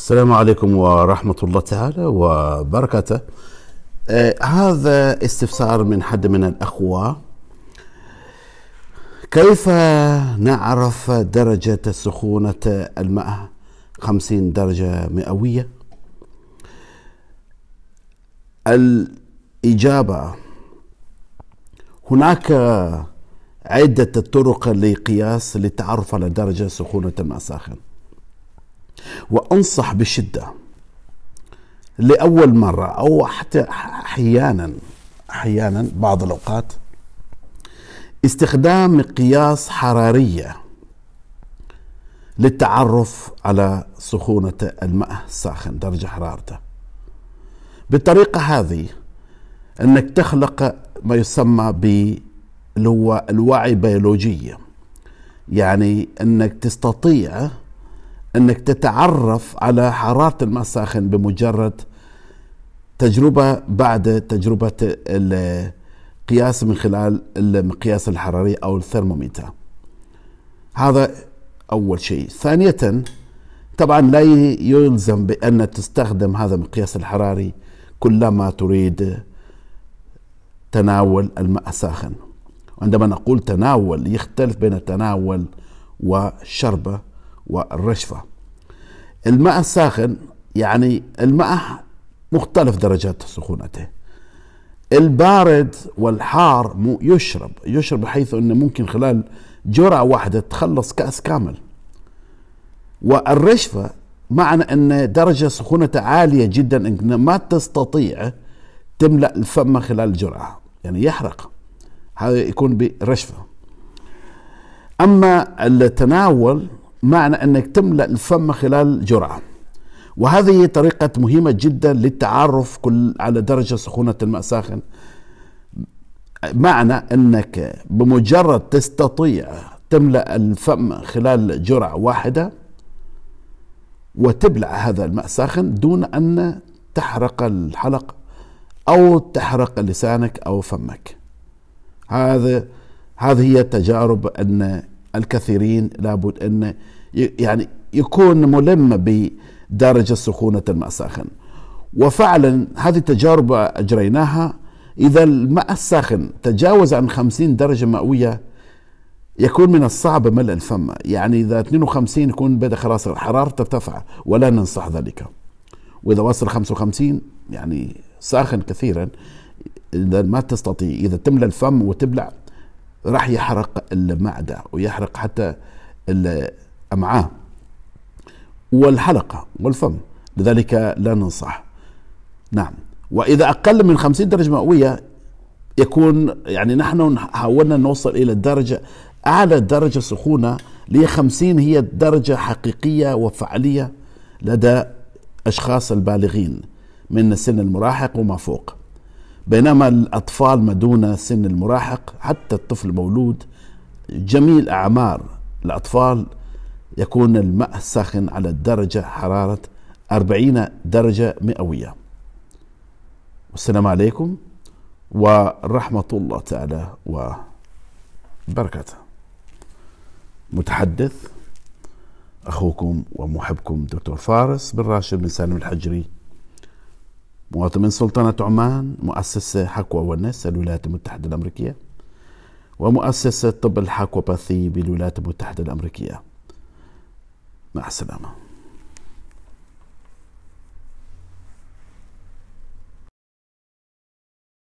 السلام عليكم ورحمة الله تعالى وبركاته آه هذا استفسار من حد من الأخوة كيف نعرف درجة سخونة الماء خمسين درجة مئوية الإجابة هناك عدة طرق لقياس للتعرف على درجة سخونة الماء الساخن وأنصح بشدة لأول مرة أو حتى أحيانا أحيانا بعض الأوقات استخدام مقياس حرارية للتعرف على سخونة الماء الساخن درجة حرارته بالطريقة هذه أنك تخلق ما يسمى اللي هو الوعي بيولوجية يعني أنك تستطيع انك تتعرف على حراره الماء الساخن بمجرد تجربه بعد تجربه القياس من خلال المقياس الحراري او الثرموميتر هذا اول شيء ثانيه طبعا لا يلزم بان تستخدم هذا المقياس الحراري كلما تريد تناول الماء الساخن عندما نقول تناول يختلف بين التناول وشربه والرشفة الماء الساخن يعني الماء مختلف درجات سخونته البارد والحار مو يشرب يشرب حيث انه ممكن خلال جرعة واحدة تخلص كأس كامل والرشفة معنى ان درجة سخونته عالية جدا أنك ما تستطيع تملأ الفم خلال جرعة يعني يحرق هذا يكون برشفة أما التناول معنى أنك تملأ الفم خلال جرعة وهذه طريقة مهمة جدا للتعرف كل على درجة سخونة الماء ساخن معنى أنك بمجرد تستطيع تملأ الفم خلال جرعة واحدة وتبلع هذا الماء ساخن دون أن تحرق الحلق أو تحرق لسانك أو فمك هذا هذه هي التجارب أن الكثيرين لابد أن يعني يكون ملم بدرجة سخونة الماء الساخن وفعلا هذه التجارب أجريناها إذا الماء الساخن تجاوز عن 50 درجة مئوية يكون من الصعب ملء الفم يعني إذا 52 يكون بدأ خلاص الحرارة ترتفع ولا ننصح ذلك وإذا وصل 55 يعني ساخن كثيرا إذا ما تستطيع إذا تملى الفم وتبلع راح يحرق المعدة ويحرق حتى الأمعاء والحلقة والفم لذلك لا ننصح نعم وإذا أقل من 50 درجة مئوية يكون يعني نحن حاولنا نوصل إلى الدرجة أعلى درجة سخونة اللي 50 هي درجة حقيقية وفعلية لدى أشخاص البالغين من السن المراهق وما فوق بينما الأطفال ما دون سن المراهق حتى الطفل المولود جميل أعمار الأطفال يكون الماء ساخن على درجة حرارة 40 درجة مئوية والسلام عليكم ورحمة الله تعالى وبركاته متحدث أخوكم ومحبكم دكتور فارس بن راشد بن سالم الحجري مواطن من سلطنة عمان مؤسسة حقوى والناس الولايات المتحدة الأمريكية ومؤسسة طب الحاكوباثي بالولايات المتحدة الأمريكية مع السلامة